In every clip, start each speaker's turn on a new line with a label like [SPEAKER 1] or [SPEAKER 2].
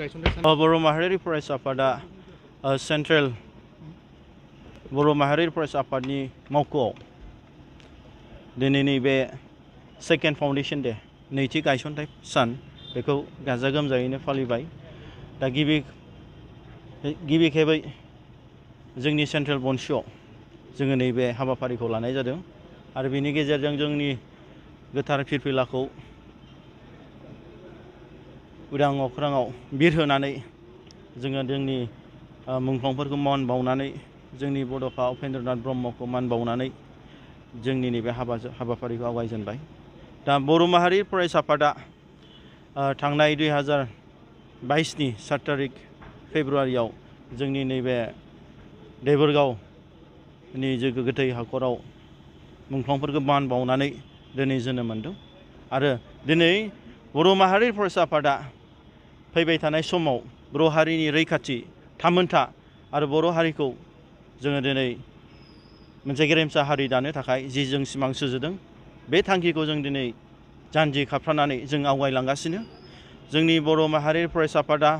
[SPEAKER 1] बर' माहारियारि फरायसा आफादा सेन्ट्रेल बर' माहारियारि फरायसा आफादनि मावख'आव दिनै नैबे सेकेन्ड फाउन्डेसन दे नैथि गायसनथाय सान बेखौ गाजा गोमजायैनो फालिबाय दा गिबि गिबि खेबै जोंनि सेन्ट्रेल बनसुआव जोङो नैबे हाबाफारिखौ लानाय जादों आरो बेनि गेजेरजों जोंनि गोथार फिरफिलाखौ उदां अख्राङाव बिरहोनानै जोङो जोंनि मुंख्लंफोरखौ मान बावनानै जोंनि बड'फा उपेन्द्रनाथ ब्रह्मखौ मान बावनानै जोंनि नैबे हाबा हाबाफारिखौ आवगायजेनबाय दा बर' माहारि फरायसा आफादा थांनाय दुइ हाजार बाइसनि सात थारिख फेब्रुवारियाव जोंनि नैबे देबोरगावनि जोगो गोथै हाखराव मुंख्लंफोरखौ मान बावनानै दिनै जोनोम मोन्दों आरो दिनै बर' माहारि फरायसा आफादा फैबाय थानाय समाव बर' हारिनि रैखाथि थामोनथा आरो बर' हारिखौ जोङो दिनै मोनसे गेरेमसा हारि दानो थाखाय जि जों सिमां सुजुदों बे थांखिखौ जों दिनै जानजि खाफ्रानानै जों आवगायलांगासिनो जोंनि बर' माहारि फरायसा आफादा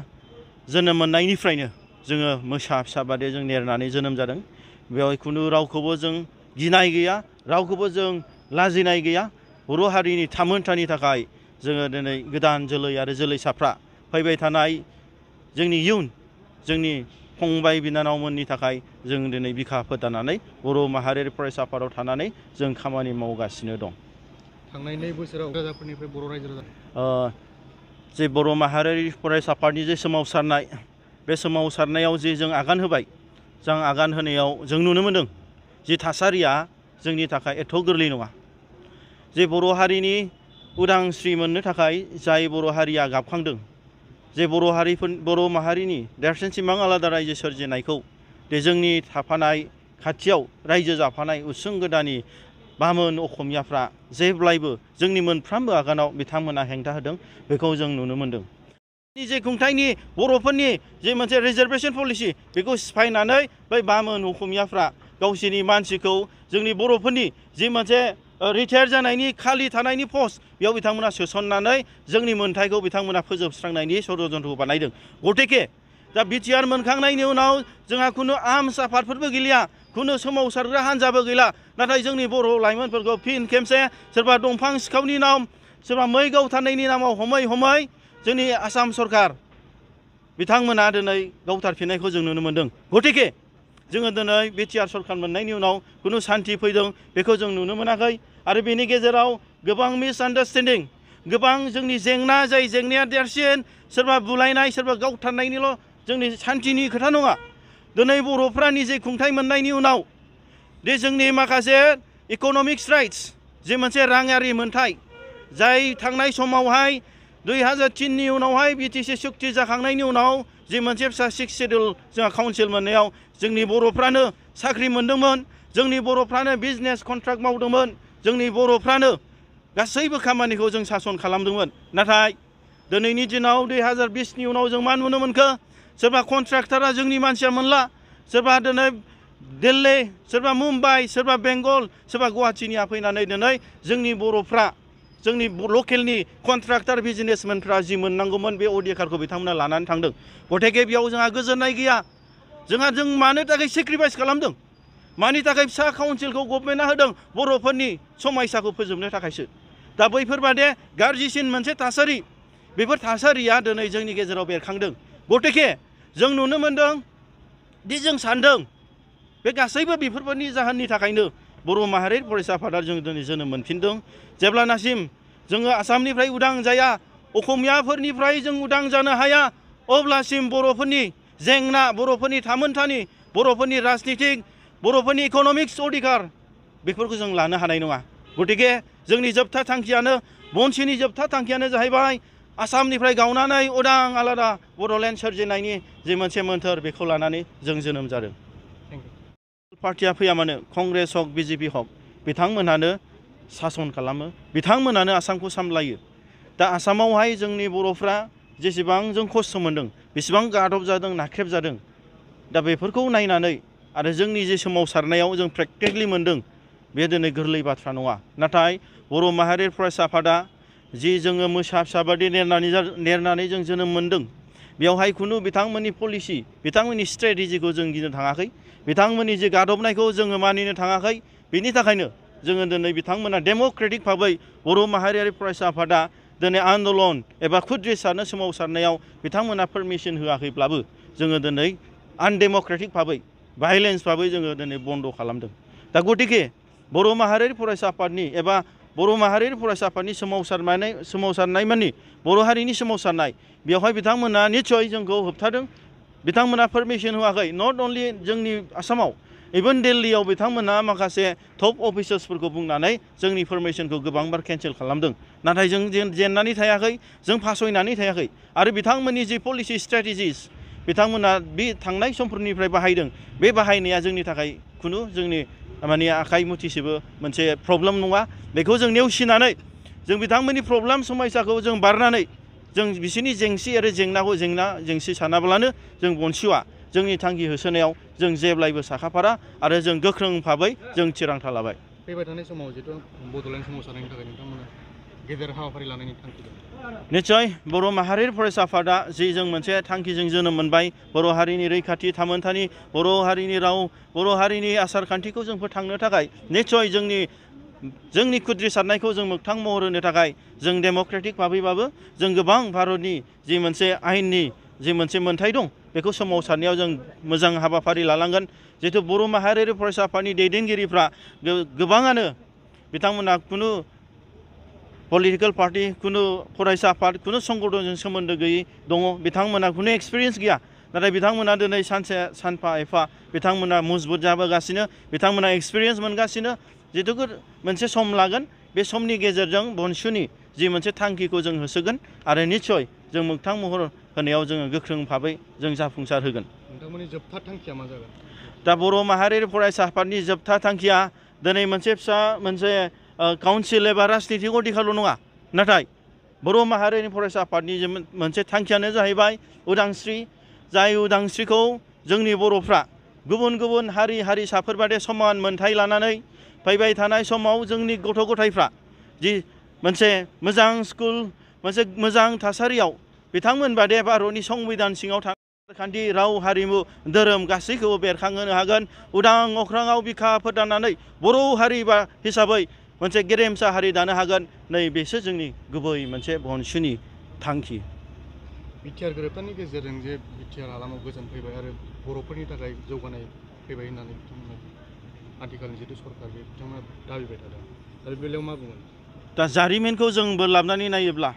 [SPEAKER 1] जोनोम मोननायनिफ्रायनो जोङो मोसा फिसा बादि जों नेरनानै जोनोम जादों बेवहाय खुनु रावखौबो जों गिनाय गैया रावखौबो जों लाजिनाय गैया बर' हारिनि थामोनथानि थाखाय जोङो दिनै गोदान जोलै आरो जोलैसाफ्रा फैबाय थानाय जोंनि इयुन जोंनि फंबाय बिनानावमोननि थाखाय जों दिनै बिखा फोदानानै बर' माहारियारि फरायसा आफादाव थानानै जों खामानि मावगासिनो दं थांनाय नै बोसोराव राजाफोरनिफ्राय बर' रायजो राजा जे बर' माहारियारि फरायसा आफादनि जे सोमावसारनाय बे सोमावसारनायाव जे जों आगान होबाय जों आगान होनायाव जों नुनो मोन्दों जि थासारिया जोंनि थाखाय एथ' गोरलै नङा जे बर' हारिनि उदांस्रि मोननो थाखाय जाय बर' हारिया गाबखांदों जे बर' हारिफोर बर' माहारिनि देरसिन सिमां आलादा रायजो सोरजिनायखौ दे जोंनि थाफानाय खाथियाव रायजो जाफानाय उसुं गोदानि बामोन अखमियाफ्रा जेब्लायबो जोंनि मोनफ्रोमबो आगानाव बिथांमोना हेंथा होदों बेखौ जों नुनो मोन्दों जे खुंथायनि बर'फोरनि जे मोनसे रिजार्भेसन पलिसि बेखौ सिफायनानै बै बामोन अखमियाफ्रा गावसिनि मानसिखौ जोंनि बर'फोरनि जि मोनसे रिटायर जानायनि खालि थानायनि पस्ट बेयाव बिथांमोना सोसननानै जोंनि मोन्थायखौ बिथांमोना फोजोबस्रांनायनि सरजन्त्रखौ बानायदों गतिके दा बि टि आर मोनखांनायनि उनाव जोंहा खुनु आर्मस आफादफोरबो गैलिया खुनु सोमावसारग्रा हान्जाबो गैला नाथाय जोंनि बर' लाइमोनफोरखौ फिन खेबसे सोरबा दंफां सिखावनि नाम सोरबा मै गावथारनायनि नामाव हमै हमै जोंनि आसाम सरकार बिथांमोना दिनै गावथारफिननायखौ जों नुनो मोन्दों गतिके जोङो दिनै बि टि आर सरकार मोननायनि उनाव खुनु सान्थि फैदों बेखौ जों नुनो मोनाखै आरो बेनि गेजेराव गोबां मिसआन्डारस्टेन्डिं गोबां जोंनि जेंना जाय जेंनाया देरसिन सोरबा बुलायनाय सोरबा गावथारनायनिल' जोंनि सान्थिनि खोथा नङा दिनै बर'फ्रा निजे खुंथाय मोननायनि उनाव दि जोंनि माखासे इक'न'मिक्स राइट्स जे मोनसे राङारि मोन्थाय जाय थांनाय समावहाय दुइ हाजार तिननि उनावहाय बि टि सि सुक्ति जाखांनायनि उनाव जे मोनसे फिसा सिक्स सेडिउल जोंहा काउन्सिल मोननायाव जोंनि बर'फ्रानो साख्रि मोन्दोंमोन जोंनि बर'फ्रानो बिजनेस कन्ट्राक्ट मावदोंमोन जोंनि बर'फ्रानो गासैबो खामानिखौ जों सासन खालामदोंमोन नाथाय दिनैनि दिनाव दुइ हाजार बिसनि उनाव जों मा नुनो मोनखो सोरबा कन्ट्राक्टरा जोंनि मानसिया मोनला सोरबा दिनै दिल्ली सोरबा मुम्बाइ सोरबा बेंगल सोरबा गुवाहाटिनिया फैनानै दिनै जोंनि बर'फ्रा जोंनि लकेलनि कन्ट्राक्टर बिजनेसमेनफ्रा जि मोननांगौमोन बे अधिकारखौ बिथांमोना लानानै थांदों गथेके बेयाव जोंहा गोजोननाय गैया जोंहा जों मानो थाखाय सेक्रिफाइस खालामदों मानी थाखाय फिसा काउन्सिलखौ गभर्नमेन्टआ होदों बर'फोरनि समायसाखौ फोजोबनो थाखायसो दा बैफोरबादे गाज्रिसिन मोनसे थासारि बेफोर थासारिया दिनै जोंनि गेजेराव बेरखांदों गतिके जों नुनो मोन्दों दि जों सान्दों बे गासैबो बेफोरफोरनि जाहोननि थाखायनो बर' माहारि फरायसा आफादा जों दिनै जोनोम मोनफिनदों जेब्लानासिम जोङो आसामनिफ्राय उदां जाया अखमियाफोरनिफ्राय जों उदां जानो हाया अब्लासिम बर'फोरनि जेंना बर'फोरनि थामोनथानि बर'फोरनि राजनिथिक बर'फोरनि इक'नमिक्स अधिकार बेफोरखौ जों लानो हानाय नङा गतिके जोंनि जोबथा थांखियानो बनसिनि जोबथा थांखियानो जाहैबाय आसामनिफ्राय गावनानै उदां आलादा बड'लेण्ड सोरजिनायनि जे मोनसे मोन्थोर बेखौ लानानै जों जोनोम जादों पार्टिया फैया मानो कंग्रेस हक बीजेपी हक बिथांमोनहानो सासन खालामो बिथांमोनानो आसामखौ सामलायो दा आसामावहाय जोंनि बर'फ्रा जेसेबां जों खस्थ' मोन्दों बेसेबां गादब जादों नाख्रेब जादों दा बेफोरखौ नायनानै आरो जोंनि जे सोमावसारनायाव जों प्रेक्टिकेलि मोन्दों बे दिनै गोरलै बाथ्रा नङा नाथाय बर' माहारि फरायसा आफादा जि जोङो मोसा फिसा बादि नेरनानै नेरनानै जों जोनोम मोन्दों बेवहाय खुनु बिथांमोननि पलिसि बिथांमोननि स्ट्रेटेजिखौ जों गिनो थाङाखै बिथांमोननि जे गादबनायखौ जोङो मानिनो थाङाखै बेनि थाखायनो जोङो दिनै बिथांमोना डेम'क्रेटिक भाबै बर' माहारियारि फरायसा आफादा दिनै आन्दलन एबा खुद्रिसारनो सोमावसारनायाव बिथांमोना पारमिसन होआखैब्लाबो जोङो दिनै आनडेम'क्रेटिक भाबै भाइलेन्स भाबै जोङो दिनै बन्द' खालामदों दा गतिके बर' माहारियारि फरायसा आफादनि एबा बर' माहारियारि फरायसा आफादनि सोमावसारनानै सोमावसारनाय मानि बर' हारिनि सोमावसारनाय बेवहाय बिथांमोना निस्सय जोंखौ होबथादों बिथांमोना पारमिसन होआखै नट अनलि जोंनि आसामाव इभन दिल्लीयाव बिथांमोना माखासे टप अफिसार्सफोरखौ बुंनानै जोंनि फोरमेसनखौ गोबांबार केन्सेल खालामदों नाथाय जों जेननानै थायाखै जों फासयनानै थायाखै आरो बिथांमोननि जि पलिसि स्ट्रेटेजिस बिथांमोना बे थांनाय समफोरनिफ्राय बाहायदों बे बाहायनाया जोंनि थाखाय खुनु जोंनि माने आखाइ मुथिसेबो मोनसे प्रब्लेम नङा बेखौ जों नेवसिनानै जों बिथांमोननि प्रब्लेम समस्याखौ जों बारनानै जों बिसोरनि जेंसि आरो जेंनाखौ जेंना जेंसि सानाब्लानो जों बनसिवा जोंनि थांखि होसोनायाव जों जेब्लायबो साखाफारा आरो जों गोख्रों जों थिरांथा लाबाय फैबाय थानाय समाव जिथु बड'लेण्ड सोमावसारनायनि थाखाय नोंथांमोना निश्चय बर' माहारिर फरायसा आफादा जि जों मोनसे थांखिजों जोनोम मोनबाय बर' हारिनि रैखाथि थामोन्थानि बर' हारिनि राव बर' हारिनि आसार खान्थिखौ जों फोथांनो थाखाय निश्चय जोंनि जोंनि खुद्रि सारनायखौ जों मोगथां महर होनो थाखाय जों डेम'क्रेटिक भाबैबाबो जों गोबां भारतनि जि मोनसे आयेननि जि मोनसे मोन्थाय दं बेखौ सोमावसारनायाव जों मोजां हाबाफारि लालांगोन जिहेतु बर' माहारियारि फरायसा दैदेनगिरिफ्रा गोबाङानो बिथांमोनहा खुनु पलिटिकल पार्टी कुनु फरायसा आफाद कुनु संगठनजों सोमोन्दो गैयै दङ बिथांमोना कुनु नाथाय बिथांमोना दिनै सानसे सानफा एफा बिथांमोना मजबुत जाबोगासिनो बिथांमोना एक्सपिरियेन्स मोनगासिनो जिथुखौ मोनसे सम लागोन बे समनि गेजेरजों बनसुनि जि मोनसे थांखिखौ जों होसोगोन आरो निस्सय जों मोगथां महर होनायाव जोङो गोख्रों भाबै जों जाफुंसार होगोन नोंथांमोननि जोबथा थांखिया मा जागोन दा बर' माहारियारि फरायसा जोबथा थांखिया दिनै मोनसे फिसा मोनसे काउन्सिल एबा राजनीति देखाल' नङा नाथाय बर' माहारिनि फरायसा आफादनि मोनसे थांखियानो जाहैबाय उदांस्रि जाय उदांस्रिखौ जोंनि बर'फ्रा गुबुन गुबुन हारि हारिसाफोरबादि समान मोन्थाय लानानै फैबाय थानाय समाव जोंनि गथ' गथायफ्रा जि मोनसे मोजां स्कुल मोनसे मोजां थासारियाव बिथांमोनबादि भारतनि संबिधान सिङाव थानाय खान्थि राव हारिमु धोरोम गासैखौबो बेरखांहोनो हागोन उदां अख्राङाव बिखा फोदाननानै बर' हारि बा हिसाबै मोनसे गेरेमसा हारि दानो हागोन नैबेसो जोंनि गुबै मोनसे बनसुनि थांखि बिटिआर गोरोबथानि गेजेरजों जे बिटिआर हालामाव गोजोन फैबाय आरो बर'फोरनि थाखाय जौगानाय फैबाय सरकार बे बिथांमोना दाबिबाय थादों आरो बेलायाव मा बुंगोन दा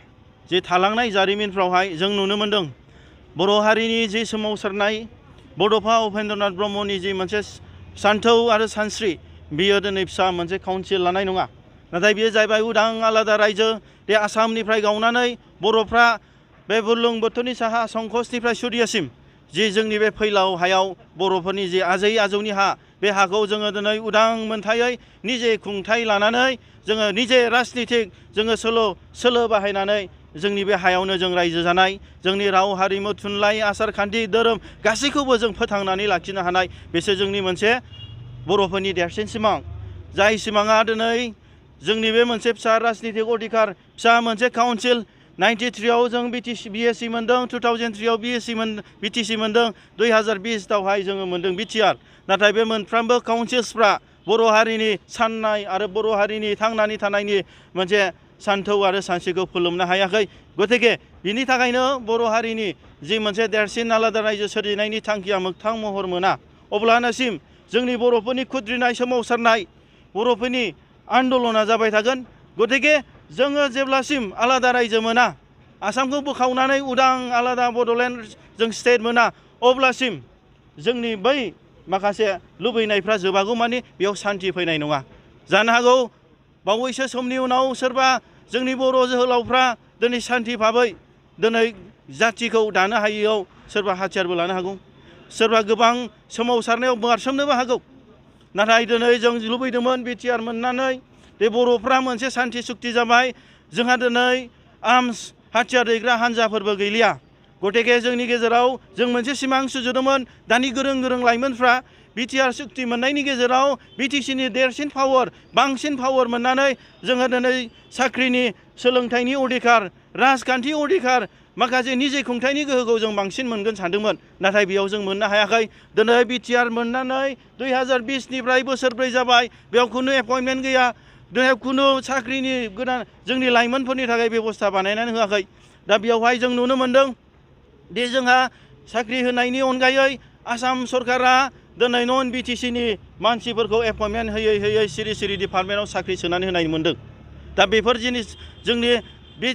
[SPEAKER 1] जे थालांनाय जारिमिनफ्रावहाय जों नुनो मोन्दों बर' हारिनि जि बड'फा उपेन्द्रनाथ ब्रह्मनि जि मोनसे सान्थौ आरो सानस्रि बियो दिनै फिसा मोनसे काउन्सिल लानाय नङा नाथाय बियो जाहैबाय उदां आलादा रायजो बे आसामनिफ्राय गावनानै बर'फ्रा बे बुरलुंबुथुरनि साहा संकसनिफ्राय सुरियासिम जि जोंनि बे फैलाव हायाव बर'फोरनि जि आजै आजौनि हा बे हाखौ जोङो दिनै उदां मोनथायै निजे खुंथाय लानानै जोङो निजे राजनिथिक जोङो सोलो सोलो बाहायनानै जोंनि बे हायावनो जों रायजो जानाय जोंनि राव हारिमु थुनलाइ आसार खान्थि धोरोम गासैखौबो जों फोथांनानै लाखिनो हानाय बेसो जोंनि मोनसे बर'फोरनि देरसिन सिमां जाय सिमाङा दिनै जोंनि बे मोनसे फिसा राजनितिक अधिकार फिसा मोनसे काउन्सिल नाइन्टि थ्रिआव जों बिटिसि बिएससि मोन्दों टु थावजेन्ड थ्रिआव बिएससि मोन बिटिसि मोन्दों दुइ हाजार जोङो मोन्दों बिटिआर नाथाय बे मोनफ्रोमबो काउन्सिल्सफ्रा बर' हारिनि साननाय आरो बर' हारिनि थांनानै थानायनि मोनसे सान्थौ आरो सानस्रिखौ फोलोमनो हायाखै गतिके बिनि थाखायनो बर' हारिनि जि मोनसे देरसिन आलादा रायजो सोरजिनायनि थांखिया मोगथां महर मोना अब्लानासिम जोंनि बर'फोरनि खुद्रिनाय सोमावसारनाय बर'फोरनि आन्दलना जाबाय थागोन गतिके जोङो जेब्लासिम आलादा रायजो मोना आसामखौ बोखावनानै उदां आलादा बड'लेण्ड जों स्टेट मोना अब्लासिम जोंनि बै माखासे लुबैनायफ्रा जोबागौमानि बेयाव सान्थि फैनाय नङा जानो हागौ बावैसो समनि उनाव सोरबा जोंनि बर' जोहोलावफ्रा दिनै सान्थि भाबै दिनै जाथिखौ दानो हायियाव सोरबा हाथियारबो लानो हागौ सोरबा गोबां सोमावसारनायाव बारसोमनोबो हागौ नाथाय दिनै जों लुबैदोंमोन बि टि आर मोननानै बे बर'फ्रा मोनसे सान्थि सुक्ति जाबाय जोंहा दिनै आर्म्स हाथियार दैग्रा हान्जाफोरबो गैलिया गतेके जोंनि गेजेराव जों मोनसे सिमां सुजुदोंमोन दानि गोरों गोरों लाइमोनफ्रा बि टि आर सुक्ति मोननायनि गेजेराव बि टि सिनि देरसिन पावार बांसिन पावार मोननानै जोंहा दिनै साख्रिनि सोलोंथाइनि अधिकार राजखान्थि अधिकार माखासे निजे खुंथायनि गोहोखौ जों बांसिन मोनगोन सानदोंमोन नाथाय बेयाव जों मोननो हायाखै दिनै बिटिआर मोननानै दुइ हाजार बिसनिफ्राय बोसोरब्रै जाबाय बेयाव खुनु एपइन्टमेन्ट गैया दिनै खुनु साख्रिनि गोदान जोंनि लाइमोनफोरनि थाखाय बेबस्था बानायनानै होआखै दा बेयावहाय जों नुनो मोन्दों दि जोंहा साख्रि होनायनि अनगायै आसाम सरकारा दिनै नन बि टि सिनि मानसिफोरखौ एपइन्टमेन्ट होयै होयै सिरि सिरि डिपार्टमेन्टाव साख्रि सोनानै होनाय मोन्दों दा बेफोर जिनिस जोंनि बि